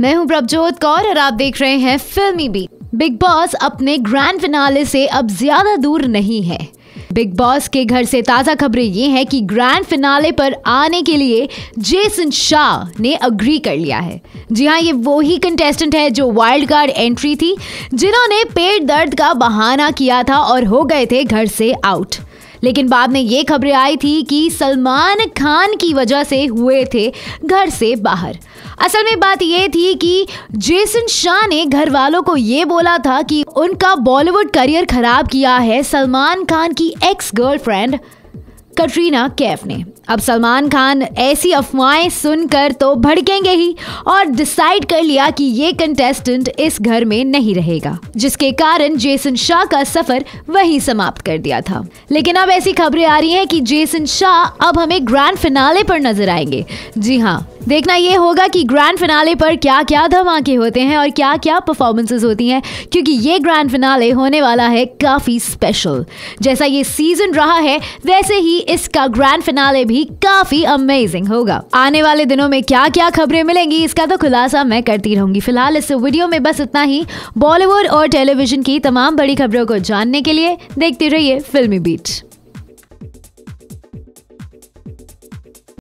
मैं हूं प्रभजोत कौर और आप देख रहे हैं फिल्मी बीट बिग बॉस अपने ग्रैंड फिनाले से अब ज्यादा दूर नहीं है बिग बॉस के घर से ताज़ा खबरें ये हैं कि ग्रैंड फिनाले पर आने के लिए जेसन शाह ने अग्री कर लिया है जी हाँ ये वो ही कंटेस्टेंट है जो वाइल्ड कार्ड एंट्री थी जिन्होंने पेट दर्द का बहाना किया था और हो गए थे घर से आउट लेकिन बाद में ये खबरें आई थी कि सलमान खान की वजह से हुए थे घर से बाहर असल में बात यह थी कि जेसन शाह ने घर वालों को ये बोला था कि उनका बॉलीवुड करियर खराब किया है सलमान खान की एक्स गर्लफ्रेंड कटरीना कैफ ने अब सलमान खान ऐसी अफवाहें सुनकर तो भड़केंगे ही और डिसाइड कर लिया कि ये कंटेस्टेंट इस घर में नहीं रहेगा जिसके कारण जेसन शाह का सफर वहीं समाप्त कर दिया था लेकिन अब ऐसी खबरें आ रही हैं कि जेसन शाह अब हमें ग्रैंड फिनाले पर नजर आएंगे जी हाँ देखना ये होगा कि ग्रैंड फिनाले पर क्या क्या धमाके होते हैं और क्या क्या परफॉर्मेंसेस होती हैं क्योंकि ये ग्रैंड फिनाले होने वाला है काफ़ी स्पेशल जैसा ये सीज़न रहा है वैसे ही इसका ग्रैंड फिनाले भी काफी अमेजिंग होगा आने वाले दिनों में क्या क्या खबरें मिलेंगी इसका तो खुलासा मैं करती रहूंगी फिलहाल इस वीडियो में बस इतना ही बॉलीवुड और टेलीविजन की तमाम बड़ी खबरों को जानने के लिए देखते रहिए फिल्मी बीट